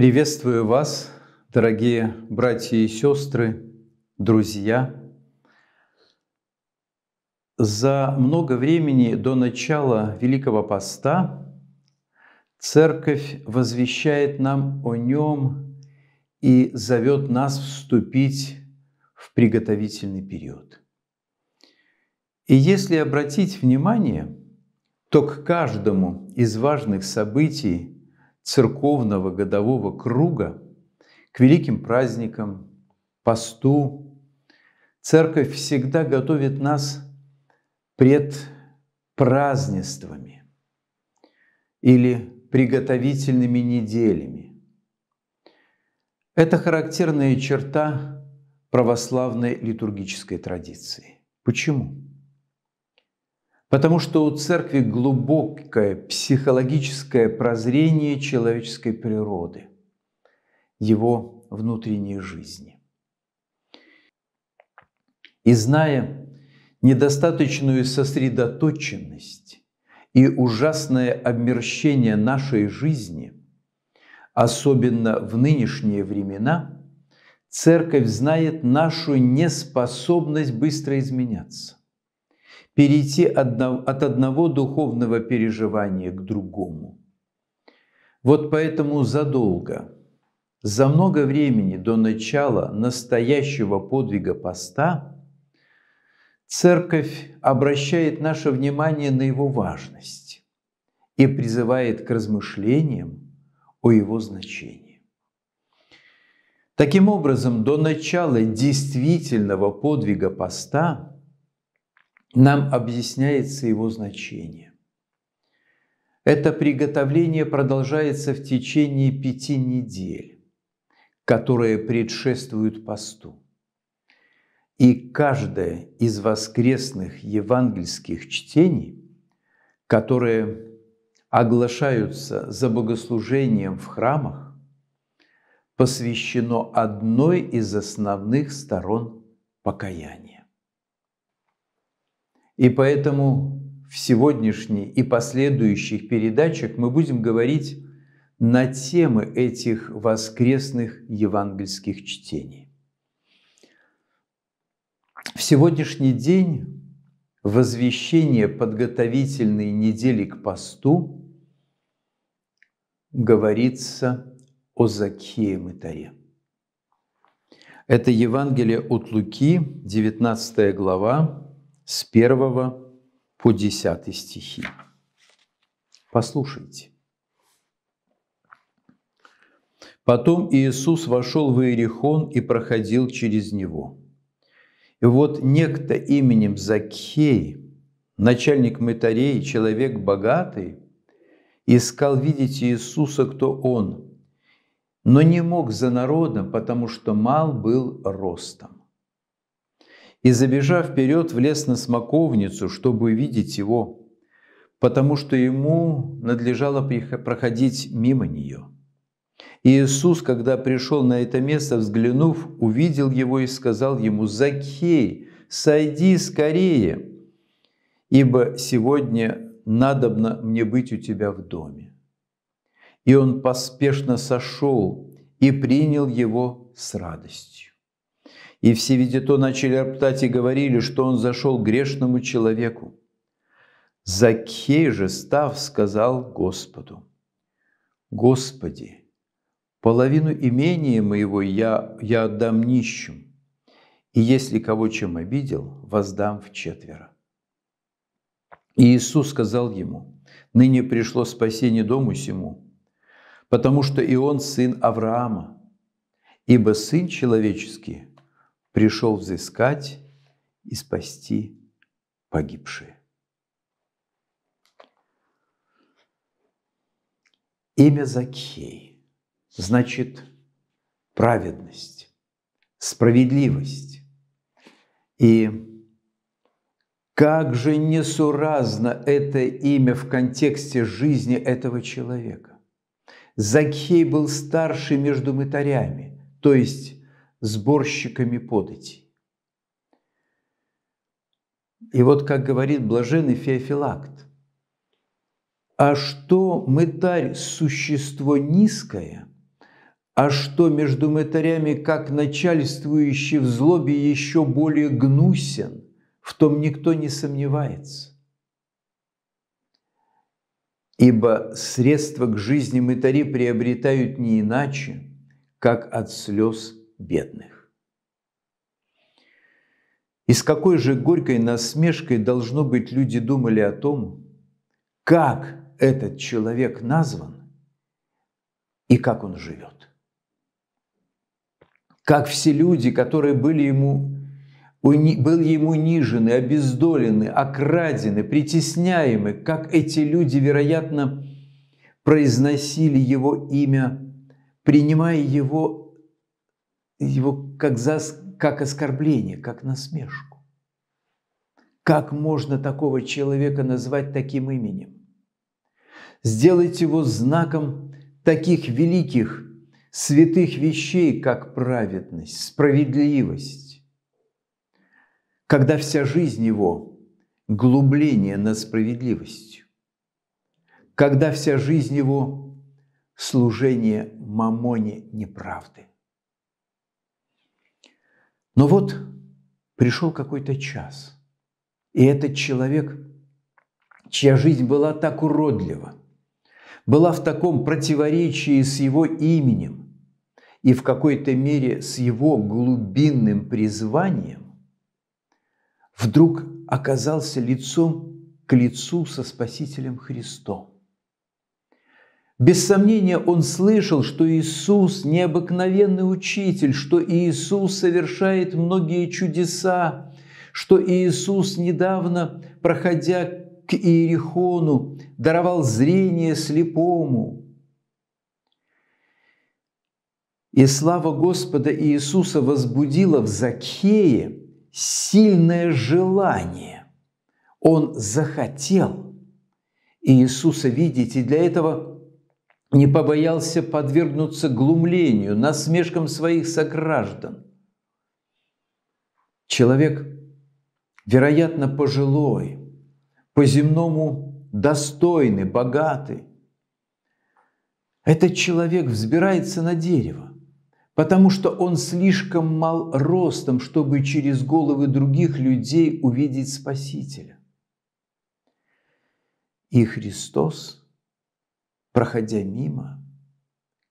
Приветствую вас, дорогие братья и сестры, друзья. За много времени до начала Великого Поста Церковь возвещает нам о нем и зовет нас вступить в приготовительный период. И если обратить внимание, то к каждому из важных событий церковного годового круга к великим праздникам, посту, церковь всегда готовит нас пред празднествами или приготовительными неделями. Это характерная черта православной литургической традиции. Почему? Потому что у церкви глубокое психологическое прозрение человеческой природы, его внутренней жизни. И зная недостаточную сосредоточенность и ужасное обмерщение нашей жизни, особенно в нынешние времена, церковь знает нашу неспособность быстро изменяться перейти от одного духовного переживания к другому. Вот поэтому задолго, за много времени до начала настоящего подвига поста, Церковь обращает наше внимание на его важность и призывает к размышлениям о его значении. Таким образом, до начала действительного подвига поста – нам объясняется его значение. Это приготовление продолжается в течение пяти недель, которые предшествуют посту. И каждое из воскресных евангельских чтений, которые оглашаются за богослужением в храмах, посвящено одной из основных сторон покаяния. И поэтому в сегодняшней и последующих передачах мы будем говорить на темы этих воскресных евангельских чтений. В сегодняшний день возвещение подготовительной недели к посту говорится о Закхее Мытаре. Это Евангелие от Луки, 19 глава, с 1 по 10 стихи. Послушайте. Потом Иисус вошел в Иерихон и проходил через него. И вот некто именем Закхей, начальник мытарей, человек богатый, искал видеть Иисуса, кто он, но не мог за народом, потому что мал был ростом и, забежав вперед, влез на смоковницу, чтобы увидеть его, потому что ему надлежало проходить мимо нее. Иисус, когда пришел на это место, взглянув, увидел его и сказал ему, «Закей, сойди скорее, ибо сегодня надобно мне быть у тебя в доме». И он поспешно сошел и принял его с радостью. И все видя то, начали роптать и говорили, что он зашел к грешному человеку. Закхей же, став, сказал Господу, «Господи, половину имения моего я, я отдам нищим, и если кого чем обидел, воздам в четверо». И Иисус сказал ему, «Ныне пришло спасение дому сему, потому что и он сын Авраама, ибо Сын Человеческий пришел взыскать и спасти погибшие. Имя Закхей значит праведность, справедливость. И как же несуразно это имя в контексте жизни этого человека. Закхей был старший между мытарями, то есть сборщиками податей. И вот, как говорит блаженный Феофилакт, «А что мытарь – существо низкое, а что между мытарями, как начальствующий в злобе, еще более гнусен, в том никто не сомневается». Ибо средства к жизни мытари приобретают не иначе, как от слез бедных. И с какой же горькой насмешкой должно быть люди думали о том, как этот человек назван и как он живет. Как все люди, которые были ему, был ему нижены, обездолены, окрадены, притесняемы, как эти люди, вероятно, произносили его имя, принимая его его как, за, как оскорбление, как насмешку. Как можно такого человека назвать таким именем? Сделать его знаком таких великих, святых вещей, как праведность, справедливость. Когда вся жизнь его – глубление над справедливостью. Когда вся жизнь его – служение мамоне неправды. Но вот пришел какой-то час, и этот человек, чья жизнь была так уродлива, была в таком противоречии с его именем и в какой-то мере с его глубинным призванием, вдруг оказался лицом к лицу со Спасителем Христом. Без сомнения он слышал, что Иисус – необыкновенный учитель, что Иисус совершает многие чудеса, что Иисус, недавно проходя к Иерихону, даровал зрение слепому. И слава Господа Иисуса возбудила в Закхее сильное желание. Он захотел Иисуса видеть, и для этого не побоялся подвергнуться глумлению, насмешкам своих сограждан. Человек, вероятно, пожилой, по-земному достойный, богатый. Этот человек взбирается на дерево, потому что он слишком мал ростом, чтобы через головы других людей увидеть Спасителя. И Христос – проходя мимо,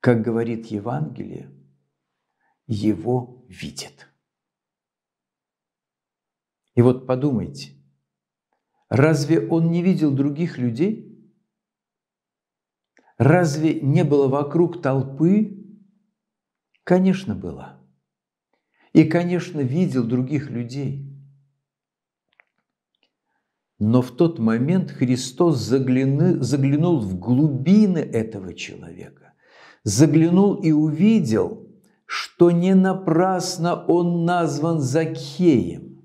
как говорит Евангелие, его видит. И вот подумайте, разве он не видел других людей? Разве не было вокруг толпы? Конечно, было. И, конечно, видел других людей – но в тот момент Христос загляну, заглянул в глубины этого человека, заглянул и увидел, что не напрасно он назван Закхеем,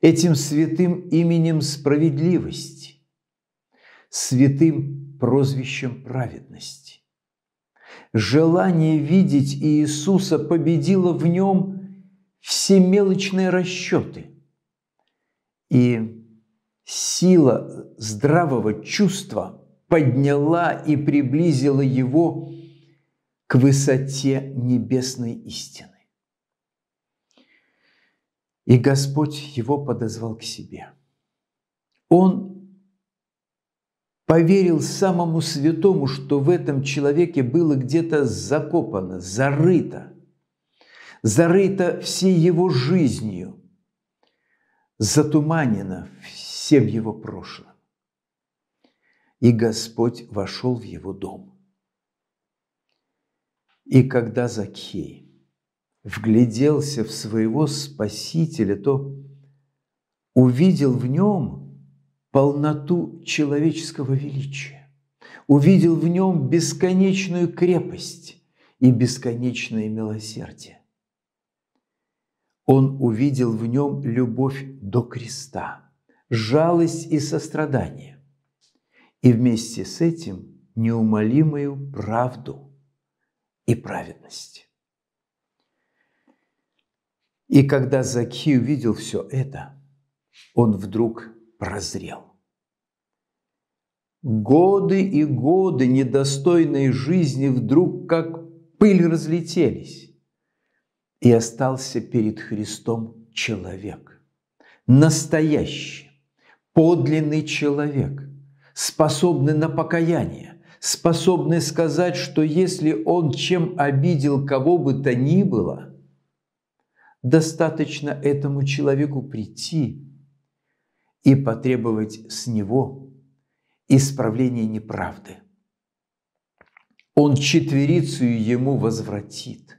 этим святым именем справедливости, святым прозвищем праведности. Желание видеть Иисуса победило в нем все мелочные расчеты – и Сила здравого чувства подняла и приблизила его к высоте небесной истины. И Господь его подозвал к себе. Он поверил самому святому, что в этом человеке было где-то закопано, зарыто, зарыто всей его жизнью, затуманено всей всем его прошлым. И Господь вошел в его дом. И когда Закхей вгляделся в своего Спасителя, то увидел в нем полноту человеческого величия, увидел в нем бесконечную крепость и бесконечное милосердие. Он увидел в нем любовь до креста – жалость и сострадание, и вместе с этим неумолимую правду и праведность. И когда Заки увидел все это, он вдруг прозрел. Годы и годы недостойной жизни вдруг как пыль разлетелись, и остался перед Христом человек, настоящий, подлинный человек, способный на покаяние, способный сказать, что если он чем обидел кого бы то ни было, достаточно этому человеку прийти и потребовать с него исправления неправды. Он четверицу ему возвратит.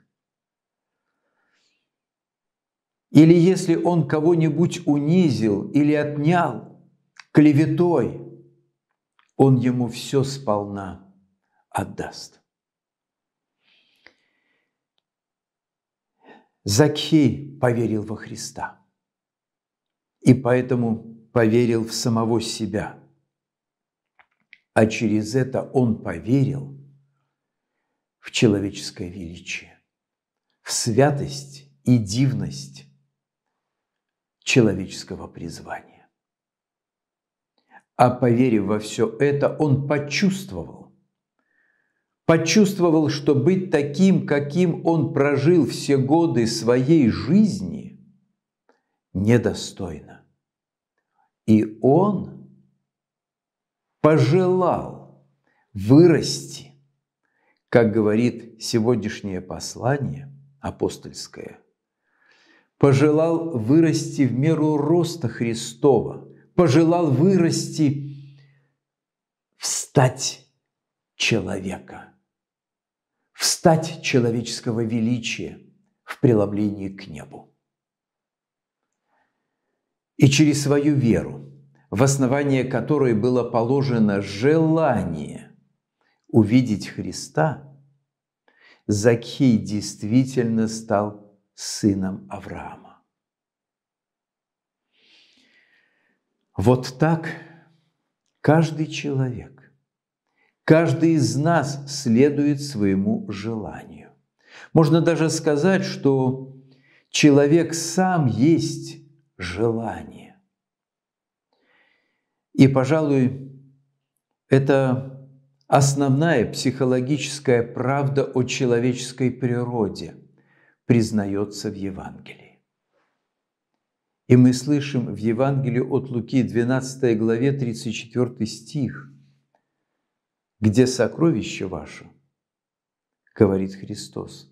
Или если он кого-нибудь унизил или отнял – клеветой, он ему все сполна отдаст. Закхей поверил во Христа и поэтому поверил в самого себя. А через это он поверил в человеческое величие, в святость и дивность человеческого призвания. А поверив во все это, он почувствовал. Почувствовал, что быть таким, каким он прожил все годы своей жизни, недостойно. И он пожелал вырасти, как говорит сегодняшнее послание апостольское, пожелал вырасти в меру роста Христова – пожелал вырасти встать человека, встать человеческого величия в преломлении к небу. И через свою веру, в основание которой было положено желание увидеть Христа, Закхей действительно стал сыном Авраама. Вот так каждый человек, каждый из нас следует своему желанию. Можно даже сказать, что человек сам есть желание. И, пожалуй, это основная психологическая правда о человеческой природе признается в Евангелии. И мы слышим в Евангелии от Луки 12 главе 34 стих, где сокровище ваше, говорит Христос,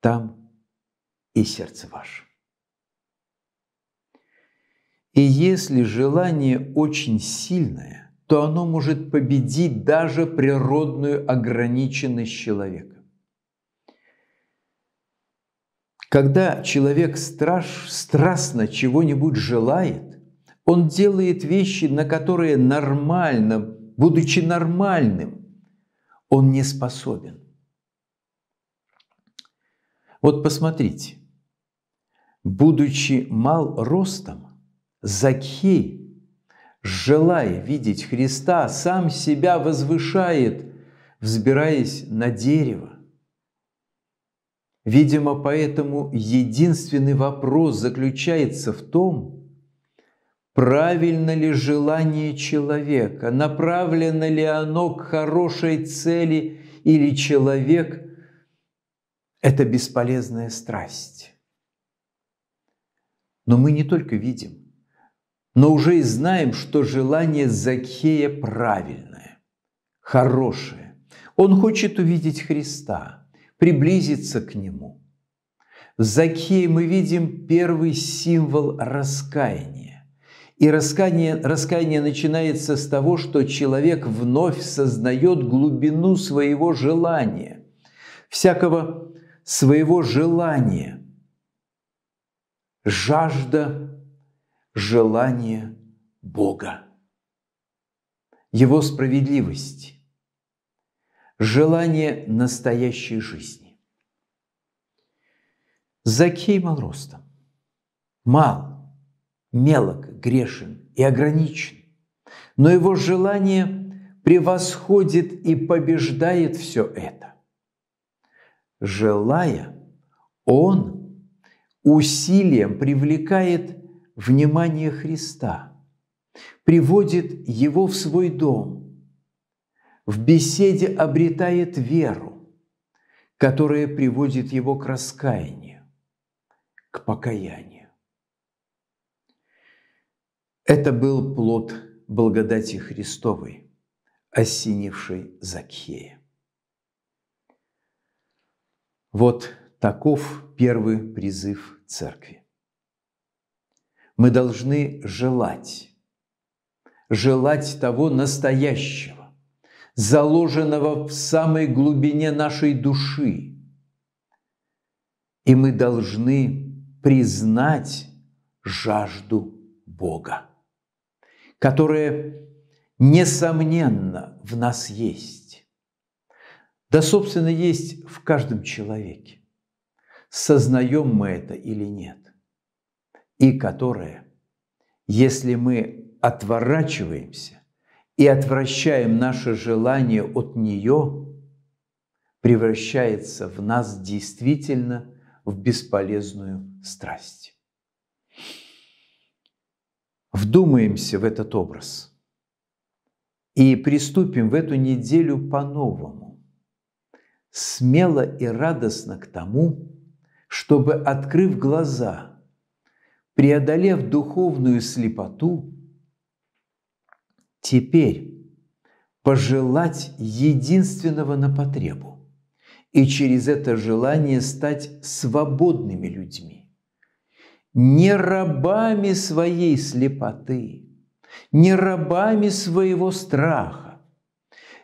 там и сердце ваше. И если желание очень сильное, то оно может победить даже природную ограниченность человека. Когда человек страш, страстно чего-нибудь желает, он делает вещи, на которые нормально, будучи нормальным, он не способен. Вот посмотрите, будучи мал ростом, Закхей, желая видеть Христа, сам себя возвышает, взбираясь на дерево. Видимо, поэтому единственный вопрос заключается в том, правильно ли желание человека, направлено ли оно к хорошей цели или человек – это бесполезная страсть. Но мы не только видим, но уже и знаем, что желание Закхея правильное, хорошее. Он хочет увидеть Христа – приблизиться к Нему. В Закхее мы видим первый символ раскаяния. И раскаяние, раскаяние начинается с того, что человек вновь сознает глубину своего желания, всякого своего желания, жажда, желания Бога, Его справедливости желание настоящей жизни. Закей мал ростом. Мал, мелок, грешен и ограничен. Но его желание превосходит и побеждает все это. Желая, он усилием привлекает внимание Христа, приводит его в свой дом – в беседе обретает веру, которая приводит его к раскаянию, к покаянию. Это был плод благодати Христовой, осенившей Закхея. Вот таков первый призыв Церкви. Мы должны желать, желать того настоящего, заложенного в самой глубине нашей души. И мы должны признать жажду Бога, которая, несомненно, в нас есть. Да, собственно, есть в каждом человеке. Сознаем мы это или нет. И которая, если мы отворачиваемся, и отвращаем наше желание от нее, превращается в нас действительно в бесполезную страсть. Вдумаемся в этот образ и приступим в эту неделю по-новому, смело и радостно к тому, чтобы, открыв глаза, преодолев духовную слепоту, Теперь пожелать единственного на потребу и через это желание стать свободными людьми, не рабами своей слепоты, не рабами своего страха,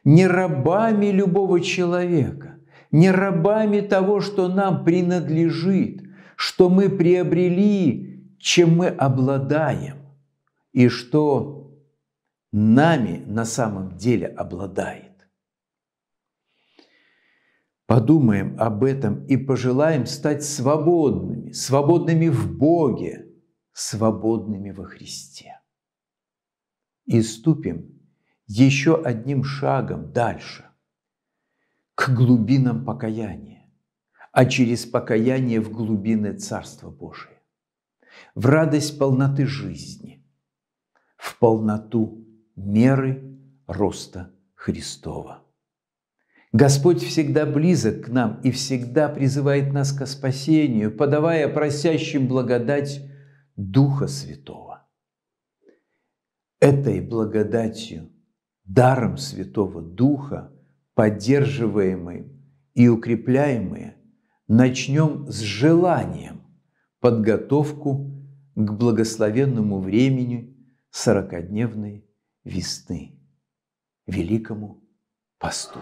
не рабами любого человека, не рабами того, что нам принадлежит, что мы приобрели, чем мы обладаем, и что нами на самом деле обладает. Подумаем об этом и пожелаем стать свободными, свободными в Боге, свободными во Христе. И ступим еще одним шагом дальше, к глубинам покаяния, а через покаяние в глубины Царства Божия, в радость полноты жизни, в полноту меры роста Христова. Господь всегда близок к нам и всегда призывает нас ко спасению, подавая просящим благодать Духа Святого. Этой благодатью, даром Святого Духа, поддерживаемые и укрепляемые, начнем с желанием подготовку к благословенному времени сорокодневной весны, Великому посту.